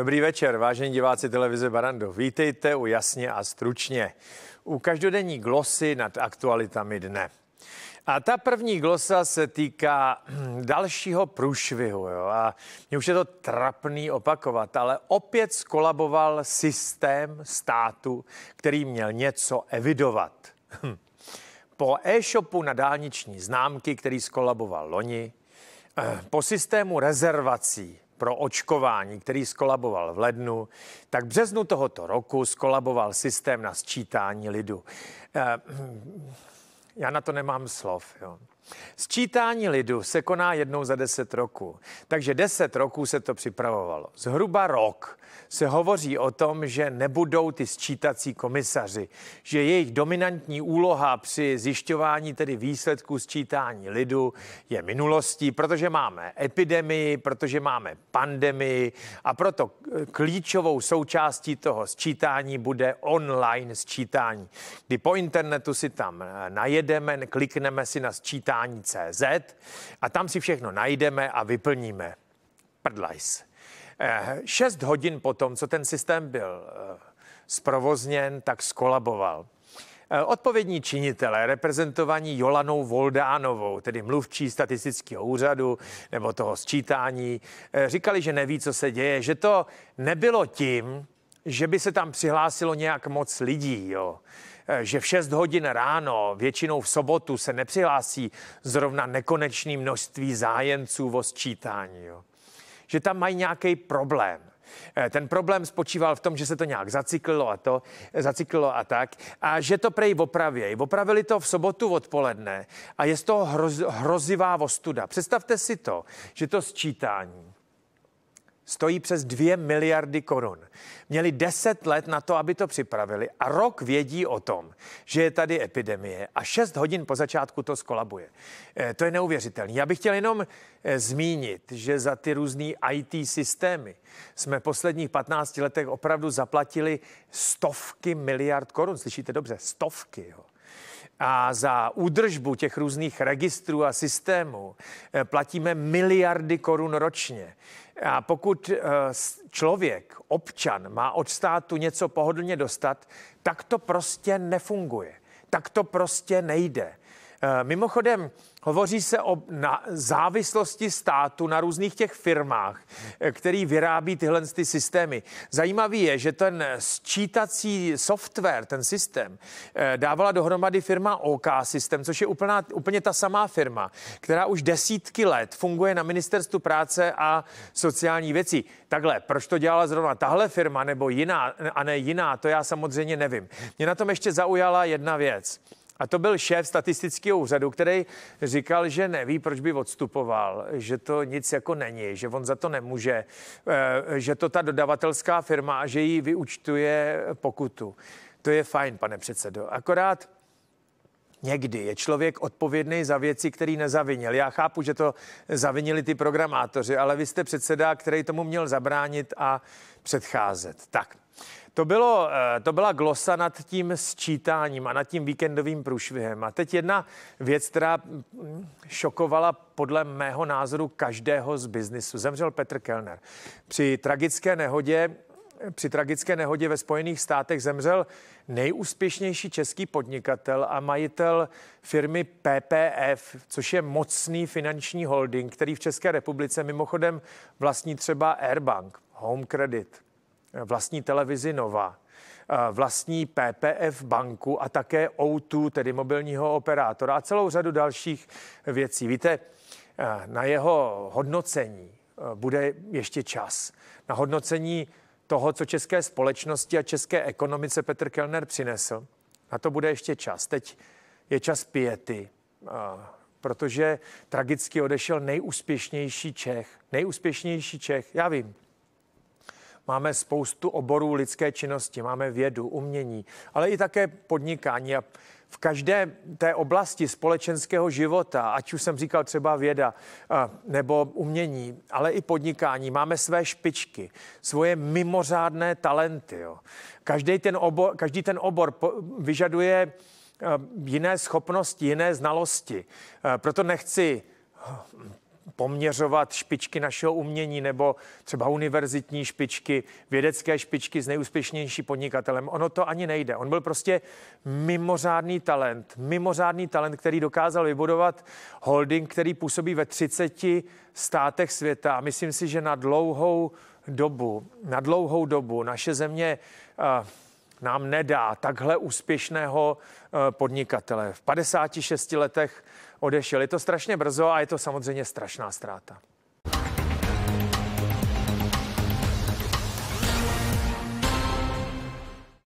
Dobrý večer, vážení diváci televize Barando. Vítejte u Jasně a stručně. U každodenní glosy nad aktualitami dne. A ta první glosa se týká hm, dalšího průšvihu. Jo? A mě už je to trapný opakovat, ale opět skolaboval systém státu, který měl něco evidovat. Hm. Po e-shopu na dálniční známky, který skolaboval loni, eh, po systému rezervací, pro očkování, který skolaboval v lednu, tak v březnu tohoto roku skolaboval systém na sčítání lidu. Eh, já na to nemám slov. Jo. Sčítání lidu se koná jednou za deset roků, takže deset roků se to připravovalo. Zhruba rok se hovoří o tom, že nebudou ty sčítací komisaři, že jejich dominantní úloha při zjišťování tedy výsledků sčítání lidu je minulostí, protože máme epidemii, protože máme pandemii a proto klíčovou součástí toho sčítání bude online sčítání, kdy po internetu si tam najedeme, klikneme si na sčítání CZ a tam si všechno najdeme a vyplníme. Prdlajs. Eh, šest hodin potom, co ten systém byl eh, zprovozněn, tak skolaboval. Eh, odpovědní činitelé, reprezentovaní Jolanou Voldánovou, tedy mluvčí statistického úřadu nebo toho sčítání, říkali, že neví, co se děje, že to nebylo tím, že by se tam přihlásilo nějak moc lidí. Jo Eh, že v 6 hodin ráno, většinou v sobotu, se nepřihlásí zrovna nekonečný množství zájemců o sčítání. Jo. Že tam mají nějaký problém. Eh, ten problém spočíval v tom, že se to nějak zaciklilo a to, zaciklilo a tak, a že to prej opravějí. Opravili to v sobotu odpoledne a je z toho hroz, hrozivá vostuda. Představte si to, že to sčítání stojí přes 2 miliardy korun. Měli 10 let na to, aby to připravili a rok vědí o tom, že je tady epidemie a 6 hodin po začátku to skolabuje. Eh, to je neuvěřitelné. Já bych chtěl jenom eh, zmínit, že za ty různé IT systémy jsme v posledních 15 letech opravdu zaplatili stovky miliard korun. Slyšíte dobře, stovky. Jo a za údržbu těch různých registrů a systémů eh, platíme miliardy korun ročně. A pokud eh, člověk, občan, má od státu něco pohodlně dostat, tak to prostě nefunguje. Tak to prostě nejde. Eh, mimochodem, hovoří se o na závislosti státu na různých těch firmách, eh, který vyrábí tyhle ty systémy. Zajímavý je, že ten sčítací software, ten systém, eh, dávala dohromady firma OK System, což je úplná, úplně ta samá firma, která už desítky let funguje na ministerstvu práce a sociální věcí. Takhle, proč to dělala zrovna tahle firma nebo jiná, a ne jiná, to já samozřejmě nevím. Mě na tom ještě zaujala jedna věc. A to byl šéf statistického úřadu, který říkal, že neví, proč by odstupoval, že to nic jako není, že on za to nemůže, eh, že to ta dodavatelská firma a že jí vyučtuje pokutu. To je fajn, pane předsedo. Akorát Někdy je člověk odpovědný za věci, který nezavinil. Já chápu, že to zavinili ty programátoři, ale vy jste předseda, který tomu měl zabránit a předcházet. Tak, to, bylo, eh, to byla glosa nad tím sčítáním a nad tím víkendovým průšvihem. A teď jedna věc, která mm, šokovala podle mého názoru každého z biznisu. Zemřel Petr Kellner. Při tragické nehodě při tragické nehodě ve Spojených státech zemřel nejúspěšnější český podnikatel a majitel firmy PPF, což je mocný finanční holding, který v České republice mimochodem vlastní třeba Airbank, Home Credit, vlastní televizi Nova, vlastní PPF banku a také O2, tedy mobilního operátora a celou řadu dalších věcí. Víte, na jeho hodnocení bude ještě čas. Na hodnocení toho, co české společnosti a české ekonomice Petr Kellner přinesl, na to bude ještě čas. Teď je čas pěty, protože tragicky odešel nejúspěšnější Čech. Nejúspěšnější Čech, já vím, Máme spoustu oborů lidské činnosti, máme vědu, umění, ale i také podnikání. A v každé té oblasti společenského života, ať už jsem říkal třeba věda nebo umění, ale i podnikání, máme své špičky, svoje mimořádné talenty. Jo. Každý, ten obor, každý ten obor vyžaduje jiné schopnosti, jiné znalosti. Proto nechci poměřovat špičky našeho umění nebo třeba univerzitní špičky, vědecké špičky s nejúspěšnější podnikatelem. Ono to ani nejde. On byl prostě mimořádný talent, mimořádný talent, který dokázal vybudovat holding, který působí ve 30 státech světa. A myslím si, že na dlouhou dobu, na dlouhou dobu naše země uh, nám nedá takhle úspěšného eh, podnikatele. V 56 letech odešel. Je to strašně brzo a je to samozřejmě strašná ztráta.